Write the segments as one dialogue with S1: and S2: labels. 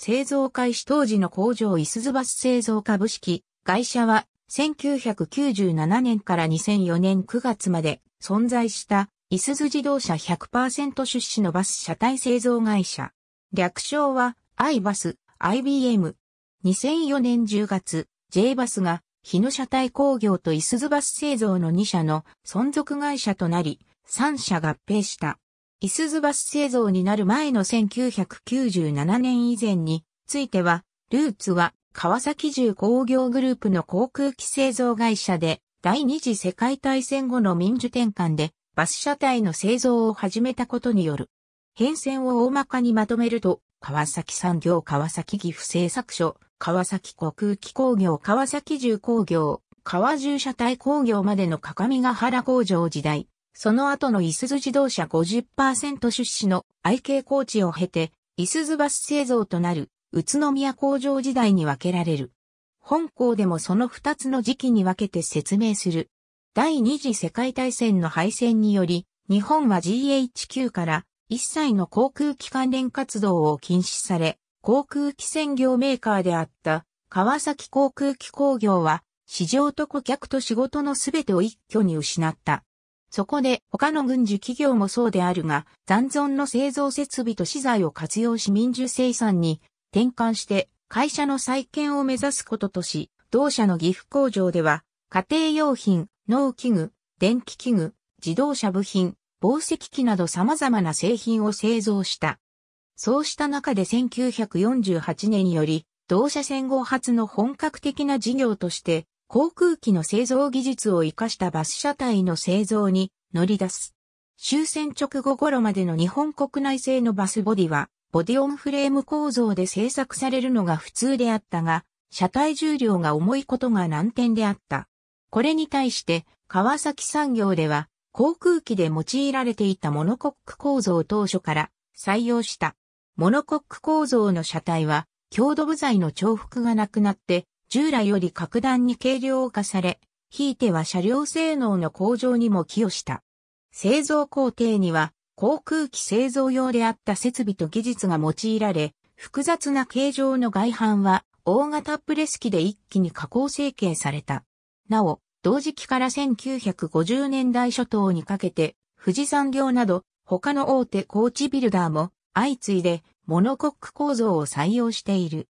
S1: 製造開始当時の工場イスズバス製造株式会社は1997年から2004年9月まで存在したイスズ自動車100%出資のバス車体製造会社。略称は i バス IBM。2004年10月、J バスが日野車体工業とイスズバス製造の2社の存続会社となり、3社合併した。イスズバス製造になる前の1997年以前については、ルーツは川崎重工業グループの航空機製造会社で、第二次世界大戦後の民主転換で、バス車体の製造を始めたことによる。変遷を大まかにまとめると、川崎産業川崎岐阜製作所、川崎航空機工業川崎重工業、川重車体工業までの各務原工場時代、その後のイスズ自動車50%出資の IK ーチを経て、イスズバス製造となる宇都宮工場時代に分けられる。本校でもその2つの時期に分けて説明する。第二次世界大戦の敗戦により、日本は GHQ から一切の航空機関連活動を禁止され、航空機専業メーカーであった川崎航空機工業は市場と顧客と仕事のすべてを一挙に失った。そこで他の軍需企業もそうであるが、残存の製造設備と資材を活用し民需生産に転換して会社の再建を目指すこととし、同社の岐阜工場では、家庭用品、農機具、電気器具、自動車部品、防石機など様々な製品を製造した。そうした中で1948年により、同社戦後初の本格的な事業として、航空機の製造技術を活かしたバス車体の製造に乗り出す。終戦直後頃までの日本国内製のバスボディは、ボディオンフレーム構造で製作されるのが普通であったが、車体重量が重いことが難点であった。これに対して、川崎産業では、航空機で用いられていたモノコック構造を当初から採用した。モノコック構造の車体は、強度部材の重複がなくなって、従来より格段に軽量化され、ひいては車両性能の向上にも寄与した。製造工程には、航空機製造用であった設備と技術が用いられ、複雑な形状の外板は、大型プレス機で一気に加工成形された。なお、同時期から1950年代初頭にかけて、富士山業など、他の大手コーチビルダーも、相次いで、モノコック構造を採用している。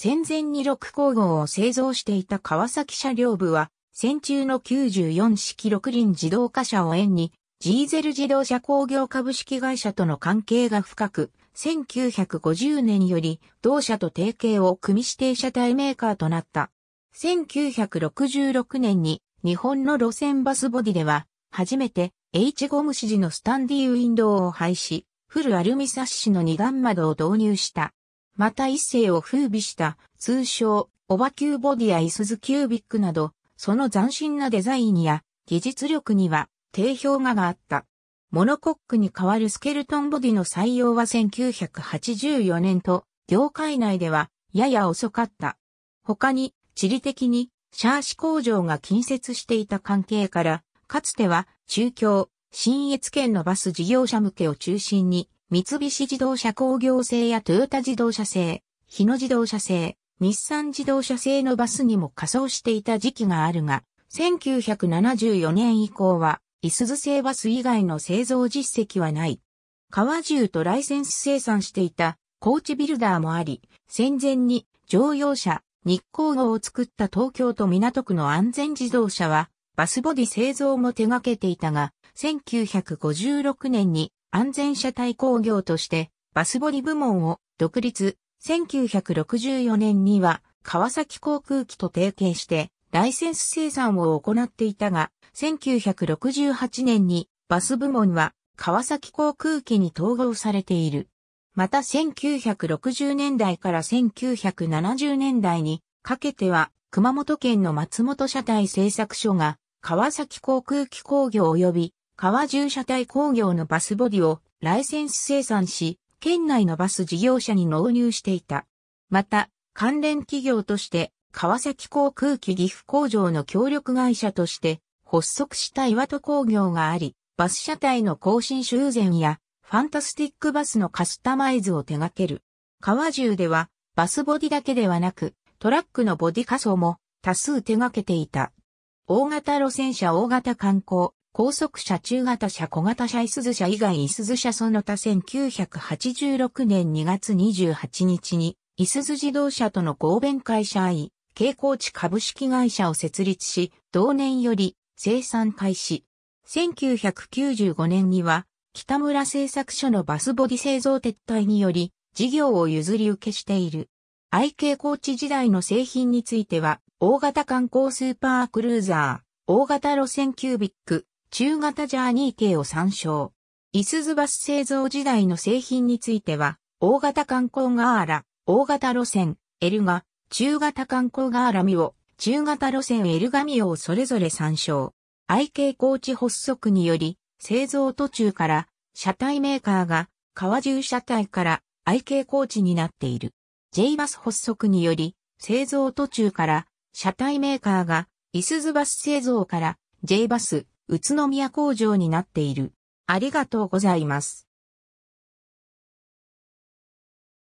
S1: 戦前に6工号を製造していた川崎車両部は、戦中の94式6輪自動化車を縁に、ジーゼル自動車工業株式会社との関係が深く、1950年より同社と提携を組み指定車体メーカーとなった。1966年に日本の路線バスボディでは、初めて H ゴム指示のスタンディウィンドウを廃止、フルアルミサッシの二段窓を導入した。また一世を風靡した、通称、オバキューボディやイスズキュービックなど、その斬新なデザインや技術力には定評価があった。モノコックに代わるスケルトンボディの採用は1984年と、業界内ではやや遅かった。他に、地理的にシャーシ工場が近接していた関係から、かつては中京、新越圏のバス事業者向けを中心に、三菱自動車工業製やトヨタ自動車製、日野自動車製、日産自動車製のバスにも仮装していた時期があるが、1974年以降は、イスズ製バス以外の製造実績はない。川重とライセンス生産していた高知ビルダーもあり、戦前に乗用車、日光号を作った東京都港区の安全自動車は、バスボディ製造も手掛けていたが、1956年に安全車体工業としてバスボディ部門を独立、1964年には川崎航空機と提携してライセンス生産を行っていたが、1968年にバス部門は川崎航空機に統合されている。また1960年代から1970年代にかけては熊本県の松本車体製作所が川崎航空機工業及び川重車体工業のバスボディをライセンス生産し、県内のバス事業者に納入していた。また、関連企業として、川崎航空機岐阜工場の協力会社として発足した岩戸工業があり、バス車体の更新修繕やファンタスティックバスのカスタマイズを手掛ける。川重ではバスボディだけではなくトラックのボディ仮装も多数手掛けていた。大型路線車大型観光、高速車中型車小型車いすズ車以外いすズ車その他1986年2月28日に、いすズ自動車との合弁会社愛、傾向地株式会社を設立し、同年より生産開始。1995年には、北村製作所のバスボディ製造撤退により、事業を譲り受けしている。IK コーチ時代の製品については、大型観光スーパークルーザー、大型路線キュービック、中型ジャーニー系を参照。イスズバス製造時代の製品については、大型観光ガーラ、大型路線、エルガ、中型観光ガーラミオ、中型路線エルガミオをそれぞれ参照。IK 高知発足により、製造途中から、車体メーカーが、川重車体から IK 高知になっている。J バス発足により、製造途中から、車体メーカーが、イスズバス製造から、J バス、宇都宮工場になっている。ありがとうございます。